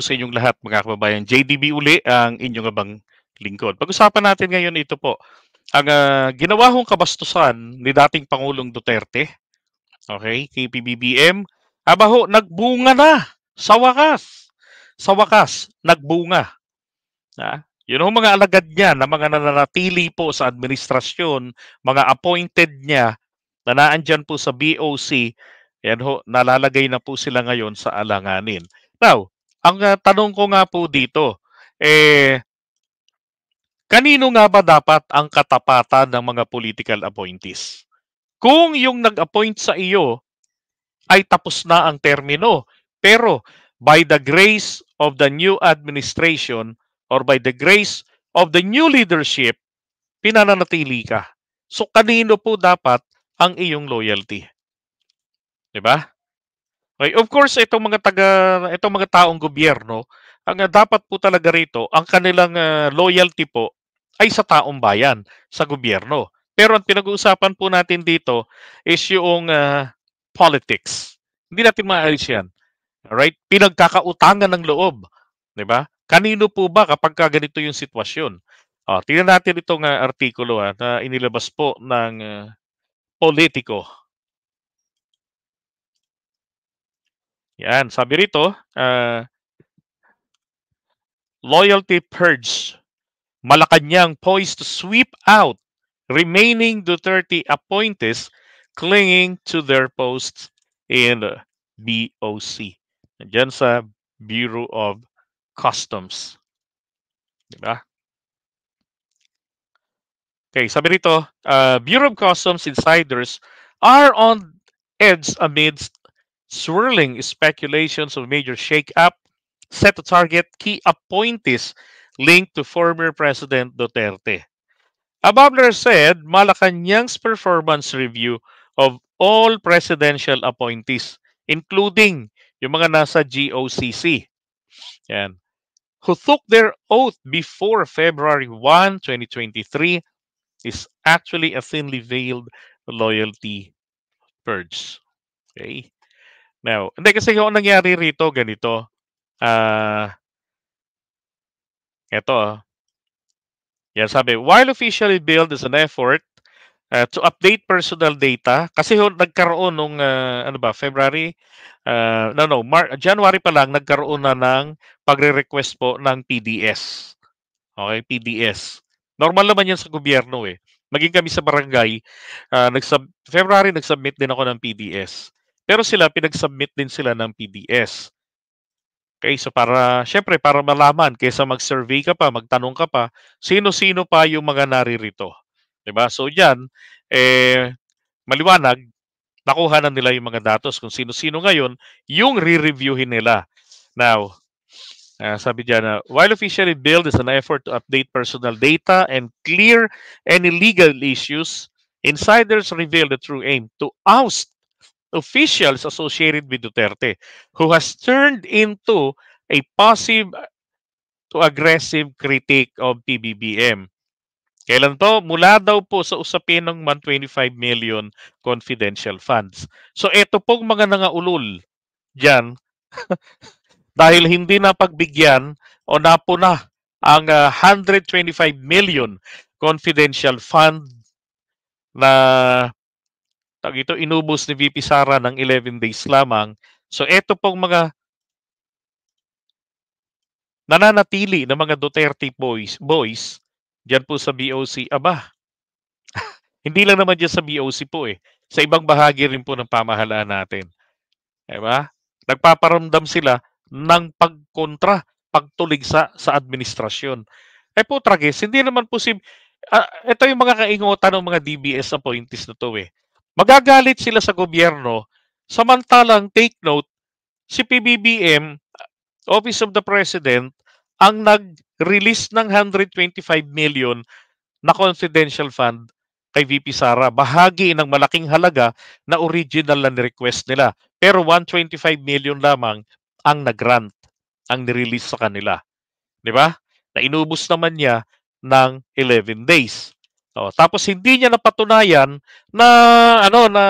sa inyong lahat mga kababayan. JDB uli ang inyong abang lingkod. Pag-usapan natin ngayon ito po, ang uh, ah, ginawa hong kabastusan ni dating Pangulong Duterte, okay, kay PBBM, aba nagbunga na sa wakas. Sa wakas, nagbunga. Ha? Yun ang mga alagad niya na mga nananatili po sa administrasyon, mga appointed niya na naandyan po sa BOC, yan ho, nalalagay na po sila ngayon sa alanganin. Now, ang uh, tanong ko nga po dito, eh, kanino nga ba dapat ang katapatan ng mga political appointees? Kung yung nag-appoint sa iyo ay tapos na ang termino, pero by the grace of the new administration or by the grace of the new leadership, pinananatili ka. So kanino po dapat ang iyong loyalty? 'Di ba? Okay, of course itong mga taga itong mga taong gobyerno, ang ah, dapat po talaga rito, ang kanilang uh, loyalty po ay sa taong bayan, sa gobyerno. Pero ang pinag-uusapan po natin dito is yung uh, politics. Hindi natin maalis yan. Right? Pinagkakautangan ng loob. ba? Diba? Kanino po ba kapag ka ganito yung sitwasyon? Oh, tingnan natin itong uh, artikulo uh, na inilabas po ng uh, politiko. Yan, sabi rito, uh, loyalty purge. Malacanang poised to sweep out remaining Duterte appointees clinging to their posts in BOC. Nandiyan sa Bureau of Customs. Diba? Okay, sabi rito, uh, Bureau of Customs insiders are on edge amidst swirling speculations of major shakeup set to target key appointees linked to former President Duterte. Ababler said Malacanang's performance review of all presidential appointees, including yung mga nasa GOCC, who took their oath before February 1, 2023, is actually a thinly veiled loyalty purge. Okay. Now, hindi kasi yung nangyari rito ganito. Ah uh, ito. Oh. Ah. Yan sabi, while officially billed as an effort uh, to update personal data kasi ho, nagkaroon nung uh, ano ba February uh, no no Mar- January pa lang nagkaroon na ng pagre-request po ng PDS. Okay, PDS. Normal naman 'yan sa gobyerno eh. Maging kami sa barangay, uh, nagsub- February nagsubmit din ako ng PDS. Pero sila, pinag-submit din sila ng PDS. Okay, so para, syempre, para malaman, kaysa mag-survey ka pa, magtanong ka pa, sino-sino pa yung mga naririto. ba diba? So yan, eh, maliwanag, nakuha na nila yung mga datos kung sino-sino ngayon yung re-reviewin nila. Now, uh, sabi dyan na, while officially billed is an effort to update personal data and clear any legal issues, insiders reveal the true aim to oust officials associated with Duterte, who has turned into a passive to aggressive critique of PBBM. Kailan to? Mula daw po sa usapin ng 125 million confidential funds. So ito pong mga nangaulol dyan dahil hindi na pagbigyan o napuna ang uh, ah, 125 million confidential fund na tag ito, inubos ni VP Sara ng 11 days lamang. So ito pong mga nananatili ng mga Duterte boys, boys diyan po sa BOC, aba, hindi lang naman diyan sa BOC po eh. Sa ibang bahagi rin po ng pamahalaan natin. Diba? Nagpaparamdam sila ng pagkontra, pagtulig sa, sa administrasyon. Eh po, tragis, hindi naman po si... Uh, ah, ito yung mga kaingotan ng mga DBS appointees na to eh magagalit sila sa gobyerno. Samantalang take note, si PBBM, Office of the President, ang nag-release ng 125 million na confidential fund kay VP Sara. Bahagi ng malaking halaga na original na request nila. Pero 125 million lamang ang nagrant, ang nirelease sa kanila. Di ba? Na inubos naman niya ng 11 days. O, tapos hindi niya napatunayan na ano na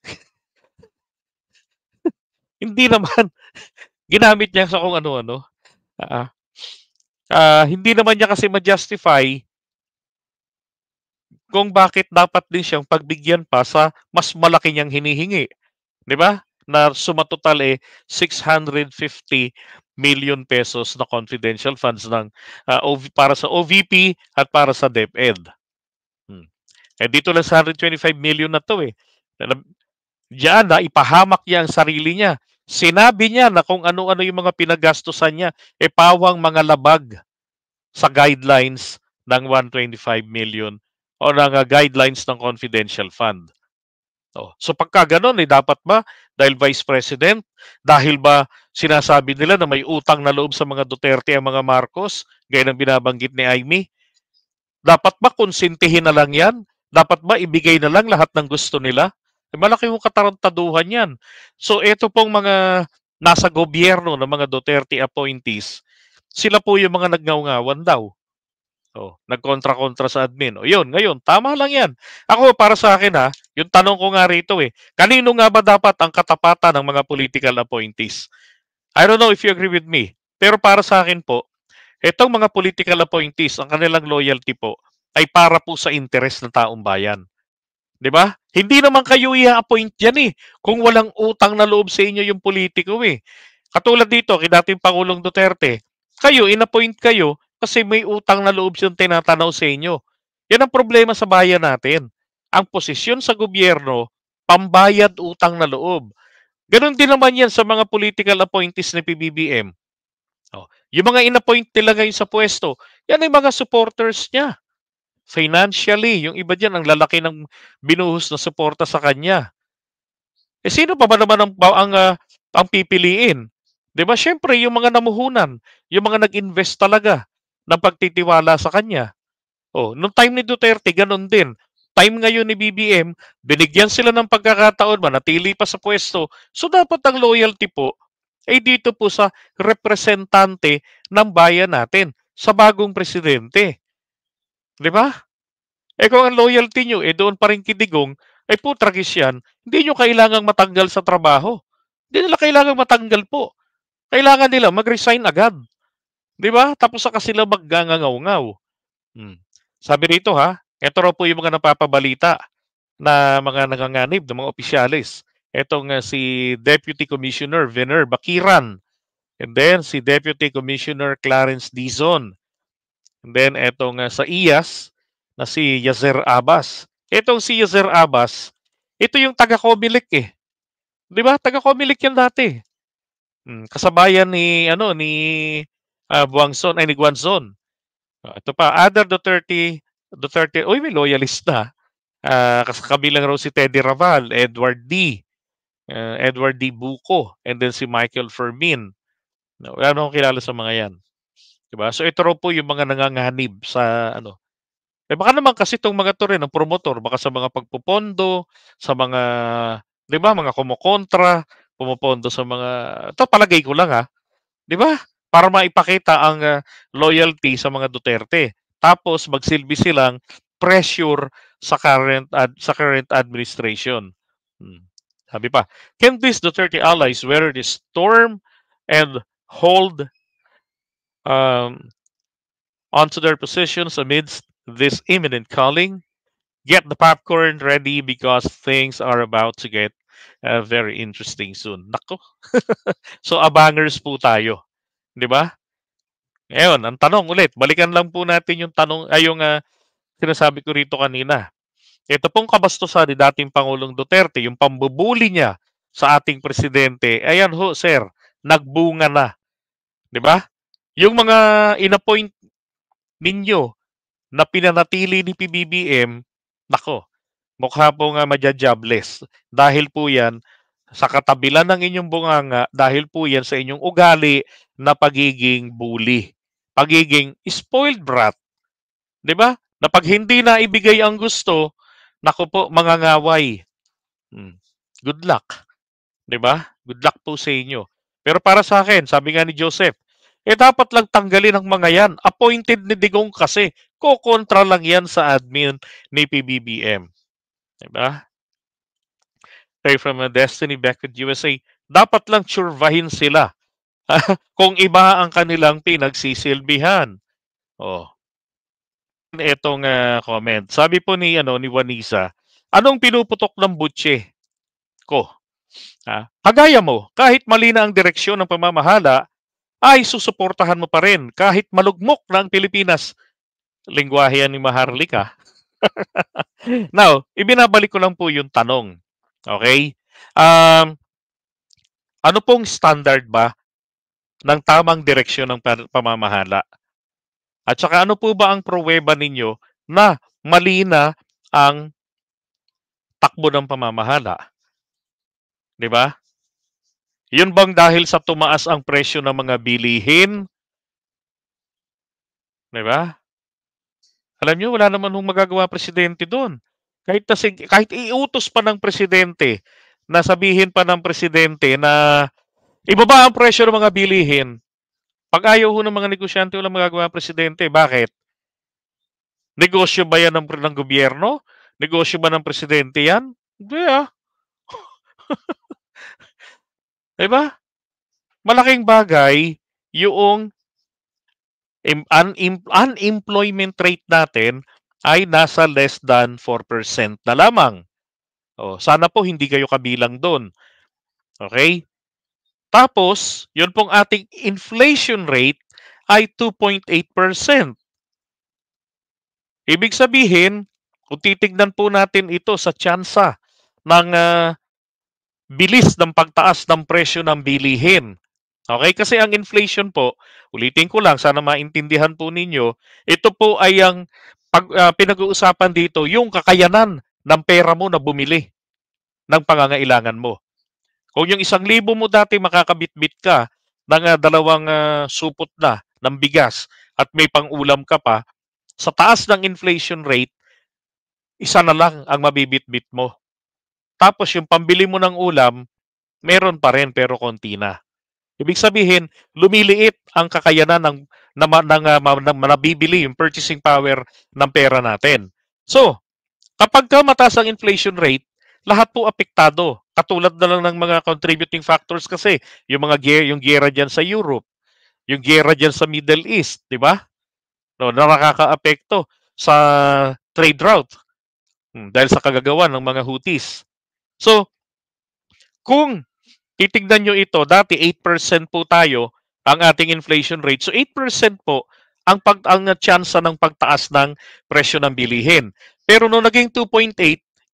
hindi naman ginamit niya sa kung ano-ano. Uh, uh, hindi naman niya kasi ma-justify kung bakit dapat din siyang pagbigyan pa sa mas malaki niyang hinihingi. 'Di ba? Na suma total eh 650 million pesos na confidential funds ng uh, ah, OV, para sa OVP at para sa DepEd. Hmm. Eh dito lang sa 125 million na to eh. Diyan na ipahamak niya ang sarili niya. Sinabi niya na kung ano-ano yung mga pinagastusan niya, e eh, pawang mga labag sa guidelines ng 125 million o ng uh, guidelines ng confidential fund. Oh. So pagka ganun, eh, dapat ba dahil vice president, dahil ba sinasabi nila na may utang na loob sa mga Duterte ang mga Marcos, gaya ng binabanggit ni Amy. Dapat ba konsintihin na lang yan? Dapat ba ibigay na lang lahat ng gusto nila? E malaki yung katarantaduhan yan. So ito pong mga nasa gobyerno ng mga Duterte appointees, sila po yung mga nagngaungawan daw. O, nagkontra-kontra sa admin. O yun, ngayon, tama lang yan. Ako, para sa akin ha, yung tanong ko nga rito eh, kanino nga ba dapat ang katapatan ng mga political appointees? I don't know if you agree with me, pero para sa akin po, itong mga political appointees, ang kanilang loyalty po ay para po sa interes ng taong bayan. 'Di ba? Hindi naman kayo i-appoint yan eh kung walang utang na loob sa inyo yung politiko eh. Katulad dito kay dating Pangulong Duterte, kayo in-appoint kayo kasi may utang na loob yung tinatanaw sa inyo. Yan ang problema sa bayan natin. Ang posisyon sa gobyerno, pambayad utang na loob. Ganon din naman yan sa mga political appointees ng PBBM. Oh, yung mga inappoint nila ngayon sa pwesto, yan ay mga supporters niya. Financially, yung iba dyan, ang lalaki ng binuhos na suporta sa kanya. Eh sino pa ba naman ang, ang, uh, ang pipiliin? Di ba? Siyempre, yung mga namuhunan, yung mga nag-invest talaga ng pagtitiwala sa kanya. Oh, nung time ni Duterte, ganun din time ngayon ni BBM, binigyan sila ng pagkakataon, manatili pa sa pwesto. So dapat ang loyalty po ay dito po sa representante ng bayan natin, sa bagong presidente. Di ba? Eh kung ang loyalty nyo, eh doon pa rin kidigong, ay eh, po, yan. Hindi nyo kailangang matanggal sa trabaho. Hindi nila kailangang matanggal po. Kailangan nila mag-resign agad. Di ba? Tapos saka sila maggangangaw-ngaw. Hmm. Sabi rito ha, ito raw po yung mga napapabalita na mga nanganganib ng mga opisyalis. Itong uh, si Deputy Commissioner Vener Bakiran. And then si Deputy Commissioner Clarence Dizon. And then itong uh, sa IAS na si Yazer Abbas. Itong si Yazer Abbas, ito yung taga-Comelec eh. 'Di ba? Taga-Comelec yan dati. Hmm, kasabayan ni ano ni uh, Buangson ay ni Guanzon. Uh, ito pa, Other the 30 Duterte, uy, may loyalist na. Uh, kabilang raw si Teddy Raval, Edward D., uh, Edward D. Buco, and then si Michael Fermin. wala akong kilala sa mga yan. Diba? So ito raw po yung mga nanganganib sa ano. Eh baka naman kasi itong mga to rin, ang promotor, baka sa mga pagpupondo, sa mga, di ba, mga kumokontra, pumopondo sa mga, ito palagay ko lang ha, di ba? Para maipakita ang uh, loyalty sa mga Duterte tapos magsilbi silang pressure sa current ad, sa current administration. Hmm. Sabi pa, can these Duterte allies weather the storm and hold um, onto their positions amidst this imminent calling? Get the popcorn ready because things are about to get uh, very interesting soon. Nako. so abangers po tayo. 'Di ba? Ngayon, ang tanong ulit, balikan lang po natin yung tanong ay uh, sinasabi ko rito kanina. Ito pong kabastusan ni dating Pangulong Duterte, yung pambubuli niya sa ating presidente. Ayan ho, sir, nagbunga na. 'Di ba? Yung mga inappoint ninyo na pinanatili ni PBBM, nako, mukha po nga ah, madya-jobless. Dahil po 'yan sa katabila ng inyong bunganga dahil po yan sa inyong ugali na pagiging bully pagiging spoiled brat. 'Di ba? Na pag hindi na ibigay ang gusto, nako po mangangaway. Hmm. Good luck. 'Di ba? Good luck po sa inyo. Pero para sa akin, sabi nga ni Joseph, eh dapat lang tanggalin ang mga yan. Appointed ni Digong kasi. Kokontra lang yan sa admin ni PBBM. 'Di ba? Okay, from a Destiny back at USA, dapat lang tsurvahin sila kung iba ang kanilang pinagsisilbihan. Oh. Etong uh, ah, comment. Sabi po ni ano ni Wanisa, anong pinuputok ng butche ko? Ha? Kagaya mo, kahit mali na ang direksyon ng pamamahala, ay susuportahan mo pa rin kahit malugmok na ang Pilipinas. Lingwahe ni Maharlika. Now, ibinabalik ko lang po yung tanong. Okay? Um, ano pong standard ba ng tamang direksyon ng pamamahala. At saka ano po ba ang pruweba ninyo na mali na ang takbo ng pamamahala? 'Di ba? 'Yun bang dahil sa tumaas ang presyo ng mga bilihin? 'Di ba? Alam niyo wala naman hong magagawa presidente doon. Kahit kasi, kahit iutos pa ng presidente, na sabihin pa ng presidente na Ibaba ang presyo ng mga bilihin. Pag ayaw ho ng mga negosyante, walang magagawa ang presidente. Bakit? Negosyo ba yan ng, ng gobyerno? Negosyo ba ng presidente yan? Hindi ah. diba? Malaking bagay yung un- unemployment rate natin ay nasa less than 4% na lamang. O, oh, sana po hindi kayo kabilang doon. Okay? Tapos, yun pong ating inflation rate ay 2.8%. Ibig sabihin, kung titignan po natin ito sa tsansa ng uh, bilis ng pagtaas ng presyo ng bilihin. Okay? Kasi ang inflation po, ulitin ko lang, sana maintindihan po ninyo, ito po ay ang pag, uh, pinag-uusapan dito, yung kakayanan ng pera mo na bumili ng pangangailangan mo. Kung yung isang libo mo dati makakabitbit ka ng uh, dalawang uh, supot na ng bigas at may pang-ulam ka pa, sa taas ng inflation rate, isa na lang ang mabibitbit mo. Tapos yung pambili mo ng ulam, meron pa rin pero konti na. Ibig sabihin, lumiliit ang kakayanan ng na, ng, na, na, na, nabibili yung purchasing power ng pera natin. So, kapag ka mataas ang inflation rate, lahat po apektado katulad na lang ng mga contributing factors kasi yung mga gear, yung giyera diyan sa Europe, yung giyera diyan sa Middle East, di ba? No, nakakaapekto sa trade route hmm, dahil sa kagagawan ng mga Houthis. So, kung titignan nyo ito, dati 8% po tayo ang ating inflation rate. So 8% po ang pag ang chance ng pagtaas ng presyo ng bilihin. Pero no naging 2.8,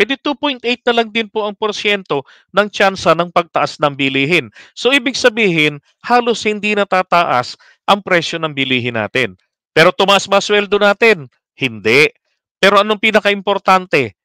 E eh, 2.8 na lang din po ang porsyento ng tsansa ng pagtaas ng bilihin. So ibig sabihin, halos hindi natataas ang presyo ng bilihin natin. Pero tumaas ba sweldo natin? Hindi. Pero anong pinakaimportante?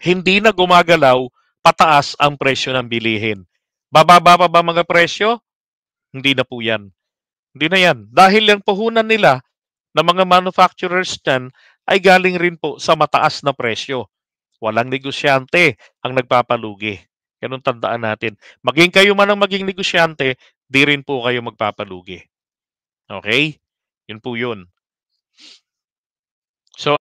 Hindi na gumagalaw pataas ang presyo ng bilihin. Bababa pa ba mga presyo? Hindi na po yan. Hindi na yan. Dahil yung puhunan nila ng mga manufacturers dyan ay galing rin po sa mataas na presyo. Walang negosyante ang nagpapalugi. Ganun tandaan natin. Maging kayo man ang maging negosyante, di rin po kayo magpapalugi. Okay? Yun po yun. So,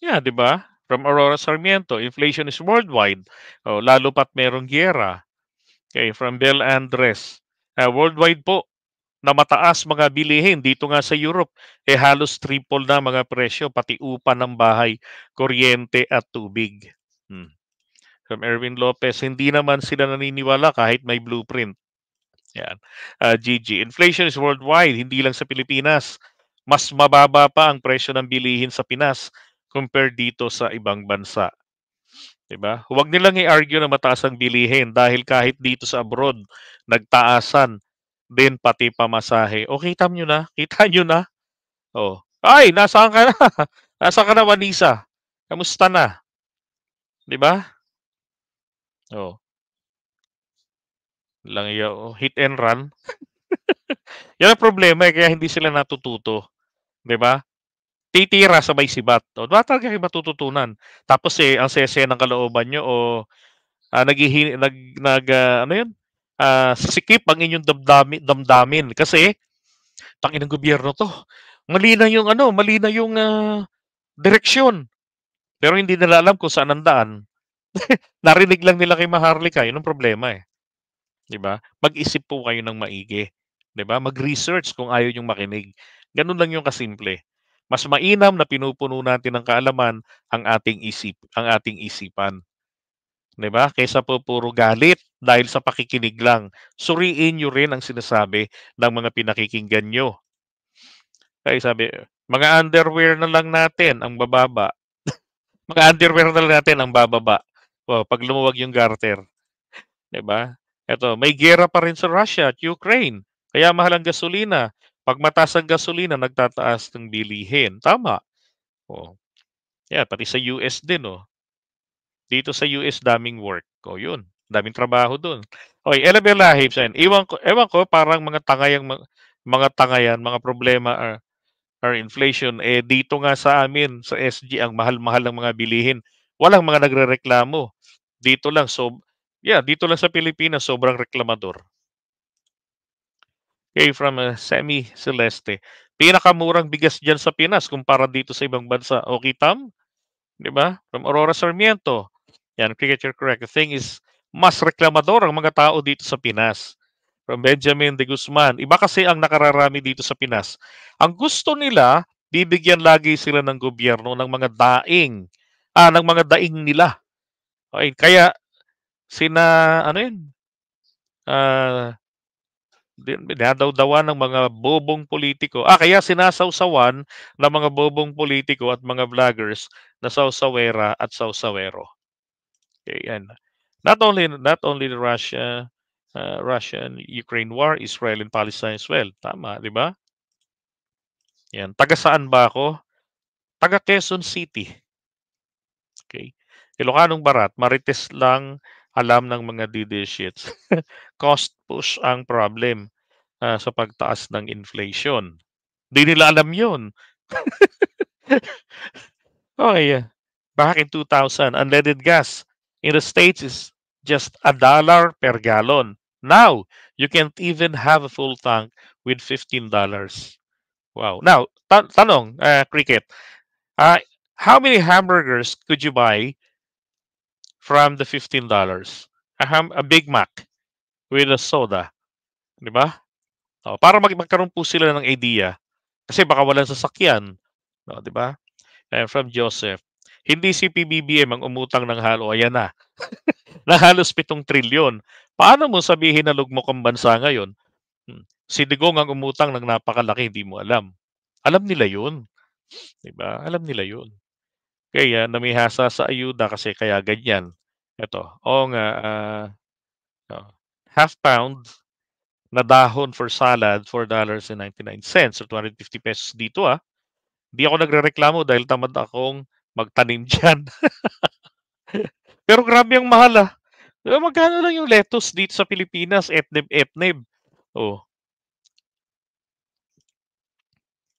yeah, di ba? From Aurora Sarmiento, inflation is worldwide. Oh, lalo pat merong gyera. Okay, from Bel Andres. Uh, worldwide po na mataas mga bilihin dito nga sa Europe, eh halos triple na mga presyo, pati upa ng bahay, kuryente at tubig. Hmm. From Erwin Lopez, hindi naman sila naniniwala kahit may blueprint. Yan. Uh, ah, GG. Inflation is worldwide, hindi lang sa Pilipinas. Mas mababa pa ang presyo ng bilihin sa Pinas compared dito sa ibang bansa. 'di ba? Huwag nilang i-argue na mataas ang bilihin dahil kahit dito sa abroad nagtaasan din pati pamasahe. O kita nyo na, kita nyo na. O, ay, nasaan ka na? Nasaan ka na, Manisa? Kamusta na? Di ba? O. Lang iyo. hit and run. Yan ang problema eh, kaya hindi sila natututo. Di ba? Titira sa may sibat. O, ba talaga kayo matututunan? Tapos eh, ang sese ng kalooban nyo o ah, nag, nag, nag ah, ano yun? uh, sikip ang inyong damdamin, damdamin kasi tangin ng gobyerno to. Mali na yung ano, mali na yung uh, direksyon. Pero hindi nila alam kung saan ang daan. Narinig lang nila kay Maharlika, yun ang problema eh. 'Di ba? Mag-isip po kayo ng maigi. 'Di ba? Mag-research kung ayaw yung makinig. Ganun lang yung kasimple. Mas mainam na pinupuno natin ng kaalaman ang ating isip, ang ating isipan. 'Di ba? Kaysa po puro galit, dahil sa pakikinig lang. Suriin nyo rin ang sinasabi ng mga pinakikinggan nyo. Kaya sabi, mga underwear na lang natin ang bababa. mga underwear na lang natin ang bababa. Wow, oh, pag lumuwag yung garter. ba? Diba? Ito, may gera pa rin sa Russia at Ukraine. Kaya mahal ang gasolina. Pag mataas ang gasolina, nagtataas ng bilihin. Tama. Oh. Yeah, pati sa US din, oh. Dito sa US, daming work. O, oh, yun. Daming trabaho doon. Okay, Elabel Lahips. Ayan. Iwan ko, ewan ko, parang mga tangayang, mga tangayan, mga problema are, are inflation. Eh, dito nga sa amin, sa SG, ang mahal-mahal ng mga bilihin. Walang mga nagre-reklamo. Dito lang. So, yeah, dito lang sa Pilipinas, sobrang reklamador. Okay, from uh, Semi Celeste. Pinakamurang bigas dyan sa Pinas kumpara dito sa ibang bansa. Okay, Tam? Di ba? From Aurora Sarmiento. Yan, cricket, you're correct. The thing is, mas reklamador ang mga tao dito sa Pinas. From Benjamin de Guzman, iba kasi ang nakararami dito sa Pinas. Ang gusto nila, bibigyan lagi sila ng gobyerno ng mga daing, ah, ng mga daing nila. Okay, kaya sina, ano yun, ah, dinadawdawan ng mga bobong politiko. Ah, kaya sinasawsawan ng mga bobong politiko at mga vloggers na sawsawera at sawsawero. Okay, yan. Not only not only Russia, uh, Russian Ukraine war, Israel and Palestine as well. Tama, di ba? Yan. Taga saan ba ako? Taga Quezon City. Okay. Ilocanong Barat, Marites lang alam ng mga DD sheets. Cost push ang problem uh, sa pagtaas ng inflation. Di nila alam yun. okay. Back in 2000, unleaded gas in the States is just a dollar per gallon. Now, you can't even have a full tank with $15. Wow. Now, ta- tanong, uh, Cricket, uh, how many hamburgers could you buy from the $15? A, ham- a Big Mac with a soda. Di ba? O, oh, para mag- magkaroon po sila ng idea. Kasi baka walang sasakyan. di ba? And from Joseph. Hindi si PBBM ang umutang ng halo. Ayan na. na halos 7 trilyon. Paano mo sabihin na lugmok ang bansa ngayon? Hmm, si Digong ang umutang ng napakalaki, hindi mo alam. Alam nila yun. Diba? Alam nila yun. Kaya namihasa sa ayuda kasi kaya ganyan. Ito, o nga, uh, half pound na dahon for salad, $4.99 or 250 pesos dito ah. Di ako nagrereklamo dahil tamad akong magtanim dyan. Pero grabe ang mahal ah. Diba, magkano lang yung lettuce dito sa Pilipinas? Etneb, etneb. Oh.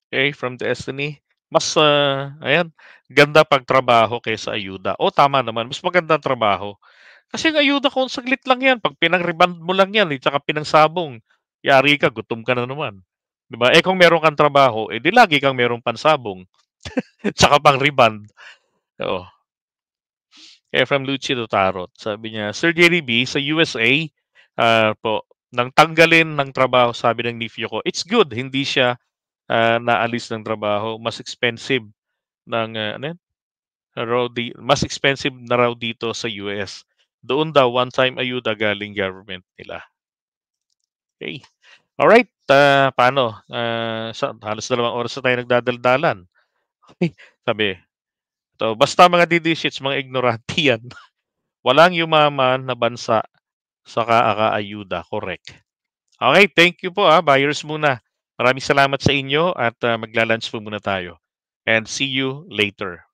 Okay, from destiny. Mas, uh, ayan, ganda pagtrabaho kaysa ayuda. O, oh, tama naman. Mas maganda ang trabaho. Kasi yung ayuda kung saglit lang yan. Pag pinag rebound mo lang yan, eh, tsaka pinagsabong, yari ka, gutom ka na naman. Diba? Eh, kung meron kang trabaho, eh, di lagi kang meron pansabong. tsaka pang rebound. Oo. Oh eh, from Lucido Tarot. Sabi niya, Sir Jerry B, sa USA uh, ah, po, nang tanggalin ng trabaho, sabi ng nephew ko, it's good, hindi siya uh, naalis ng trabaho. Mas expensive ng, uh, ano yan? Raw mas expensive na raw dito sa US. Doon daw, one-time ayuda galing government nila. Okay. Alright, uh, paano? Uh, sa, halos dalawang oras na tayo nagdadaldalan. Okay. Sabi, So, basta mga DD sheets, mga ignorante yan. Walang yumaman na bansa sa kaakaayuda. Correct. Okay, thank you po ah, buyers muna. Maraming salamat sa inyo at uh, maglalunch po muna tayo. And see you later.